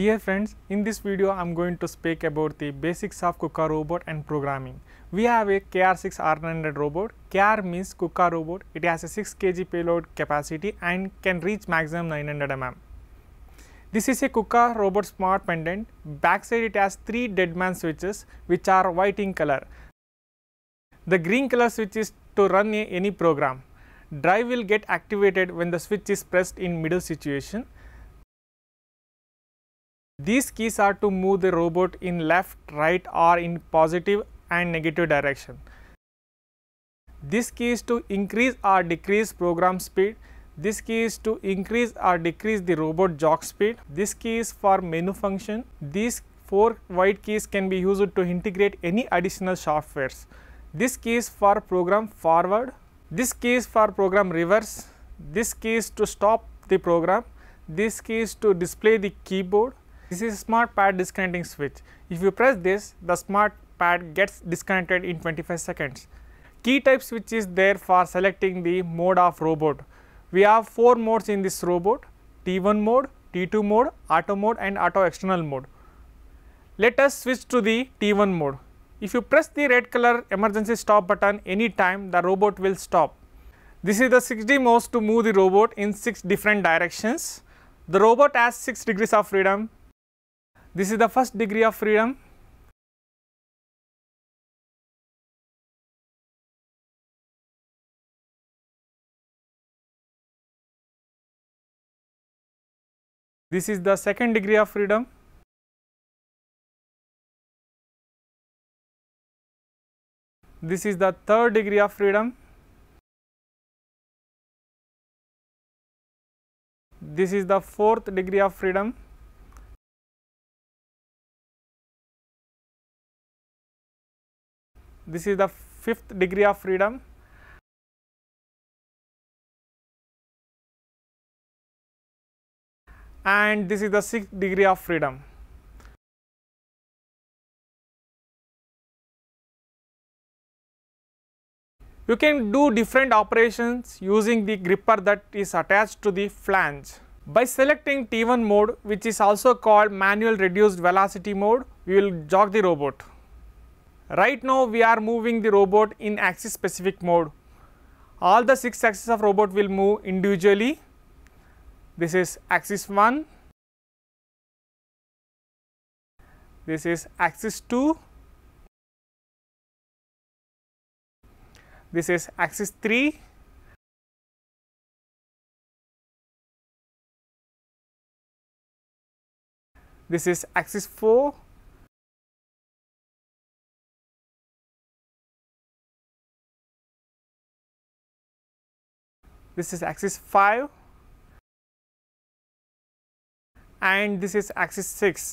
Dear friends, in this video I am going to speak about the basics of KUKA robot and programming. We have a KR6R900 robot. KR means KUKA robot. It has a 6 kg payload capacity and can reach maximum 900 mm. This is a KUKA robot smart pendant. Backside it has 3 deadman switches which are white in color. The green color switch is to run any program. Drive will get activated when the switch is pressed in middle situation these keys are to move the robot in left, right or in positive and negative direction. This key is to increase or decrease program speed. This key is to increase or decrease the robot jog speed. This key is for menu function. These four white keys can be used to integrate any additional softwares. This key is for program forward. This key is for program reverse. This key is to stop the program. This key is to display the keyboard. This is smart pad disconnecting switch. If you press this, the smart pad gets disconnected in 25 seconds. Key type switch is there for selecting the mode of robot. We have four modes in this robot, T1 mode, T2 mode, auto mode and auto external mode. Let us switch to the T1 mode. If you press the red color emergency stop button any time, the robot will stop. This is the 6D modes to move the robot in 6 different directions. The robot has 6 degrees of freedom this is the first degree of freedom. This is the second degree of freedom. This is the third degree of freedom. This is the fourth degree of freedom. This is the fifth degree of freedom. and this is the sixth degree of freedom. You can do different operations using the gripper that is attached to the flange. By selecting T1 mode which is also called manual reduced velocity mode, we will jog the robot. Right now we are moving the robot in axis specific mode. All the 6 axes of robot will move individually. This is axis 1, this is axis 2, this is axis 3, this is axis 4 this is axis 5 and this is axis 6.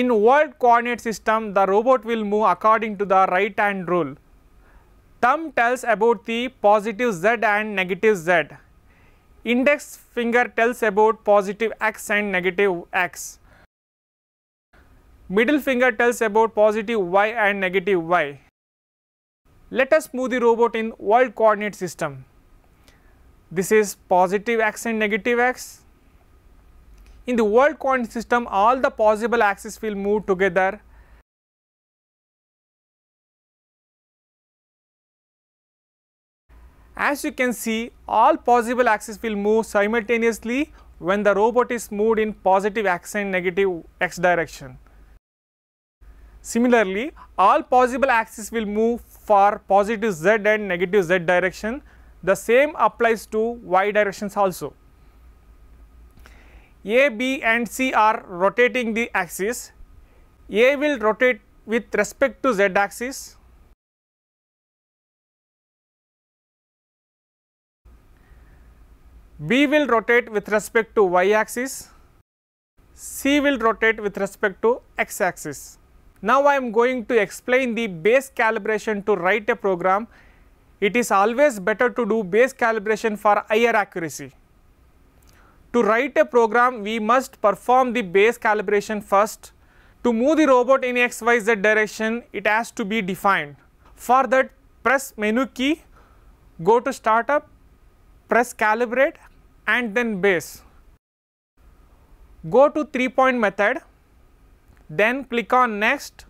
In world coordinate system, the robot will move according to the right hand rule. Thumb tells about the positive z and negative z. Index finger tells about positive x and negative x. Middle finger tells about positive y and negative y. Let us move the robot in world coordinate system. This is positive x and negative x. In the world coordinate system, all the possible axes will move together As you can see, all possible axes will move simultaneously when the robot is moved in positive x and negative x direction. Similarly, all possible axes will move for positive z and negative z direction. The same applies to y directions also. A, B and C are rotating the axis. A will rotate with respect to z axis. B will rotate with respect to y axis. C will rotate with respect to x axis. Now I am going to explain the base calibration to write a program. It is always better to do base calibration for higher accuracy. To write a program, we must perform the base calibration first. To move the robot in XYZ direction, it has to be defined. For that, press menu key, go to startup, press calibrate and then base. Go to 3 point method then click on next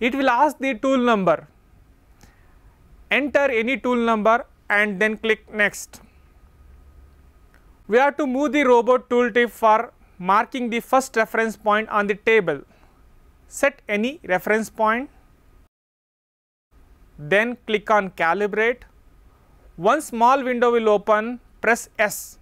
it will ask the tool number enter any tool number and then click next we have to move the robot tooltip for marking the first reference point on the table set any reference point then click on calibrate one small window will open press s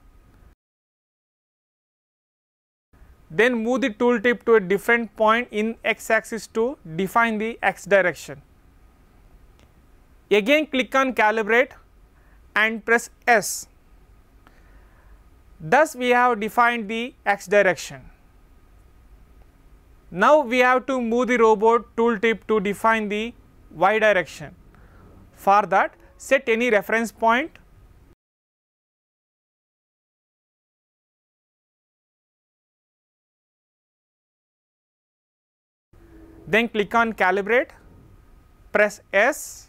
then move the tool tip to a different point in x axis to define the x direction. Again click on calibrate and press S. Thus we have defined the x direction. Now we have to move the robot tool tip to define the y direction. For that set any reference point then click on calibrate, press S,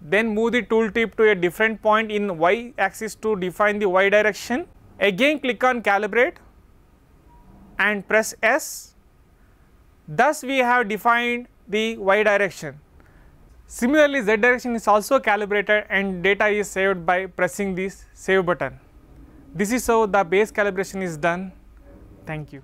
then move the tooltip to a different point in y axis to define the y direction. Again click on calibrate and press S. Thus we have defined the y direction. Similarly, z direction is also calibrated and data is saved by pressing this save button. This is how the base calibration is done. Thank you.